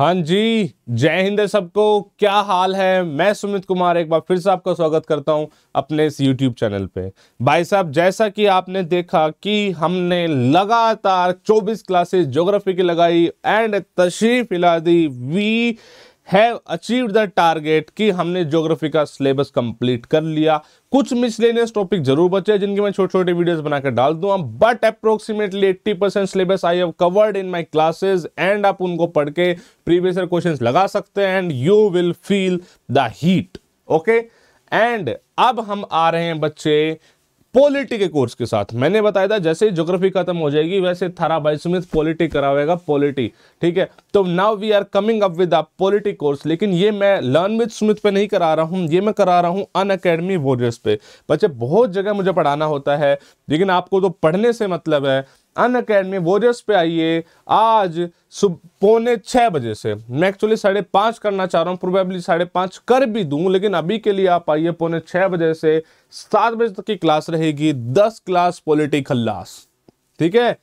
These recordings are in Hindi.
हाँ जी जय हिंद सबको क्या हाल है मैं सुमित कुमार एक बार फिर से आपका स्वागत करता हूं अपने इस यूट्यूब चैनल पे भाई साहब जैसा कि आपने देखा कि हमने लगातार 24 क्लासेस ज्योग्राफी की लगाई एंड तशरीफ इला दी we have achieve the target कि हमने ज्योग्राफी का सिलेबस कंप्लीट कर लिया कुछ मिसलेनियस टॉपिक जरूर बचे जिनके मैं छोटे छोटे वीडियोस बनाकर डाल दूंगा but approximately eighty percent syllabus I have covered in my classes and आप उनको पढ़ के प्रीवियस क्वेश्चंस लगा सकते हैं and you will feel the heat okay and अब हम आ रहे हैं बच्चे पॉलिटी के कोर्स के साथ मैंने बताया था जैसे ज्योग्राफी खत्म हो जाएगी वैसे थारा भाई स्मिथ पॉलिटी करावेगा पॉलिटी ठीक है तो now we are coming up with a polity course लेकिन ये मैं लर्न विद स्मिथ पे नहीं करा रहा हूँ ये मैं करा रहा हूँ अन अकेडमी वॉरियर्स पे बच्चे बहुत जगह मुझे पढ़ाना होता है लेकिन आपको तो पढ़ने से मतलब है अन अकेडमी वॉरियर्स पे आइए आज पौने छः बजे से मैं एक्चुअली साढ़े पाँच करना चाह रहा हूँ प्रोबेबली साढ़े पाँच कर भी दूँ लेकिन अभी के लिए आप आइए पौने छः बजे से सात बजे तक की क्लास रहेगी दस क्लास पॉलिटी खल्लास ठीक है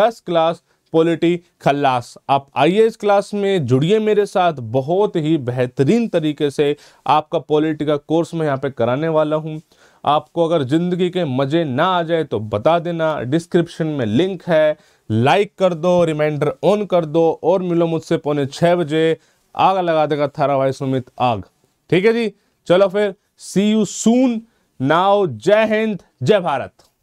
दस क्लास पॉलिटी खल्लास आप आइए इस क्लास में जुड़िए मेरे साथ बहुत ही बेहतरीन तरीके से आपका पॉलिटी का कोर्स मैं यहाँ पे कराने वाला हूँ आपको अगर ज़िंदगी के मज़े ना आ जाए तो बता देना डिस्क्रिप्शन में लिंक है लाइक कर दो रिमाइंडर ऑन कर दो और मिलो मुझसे पौने छः बजे आग लगा देगा थारा भाई सुमित आग ठीक है जी चलो फिर सी यू सून नाउ जय हिंद जय भारत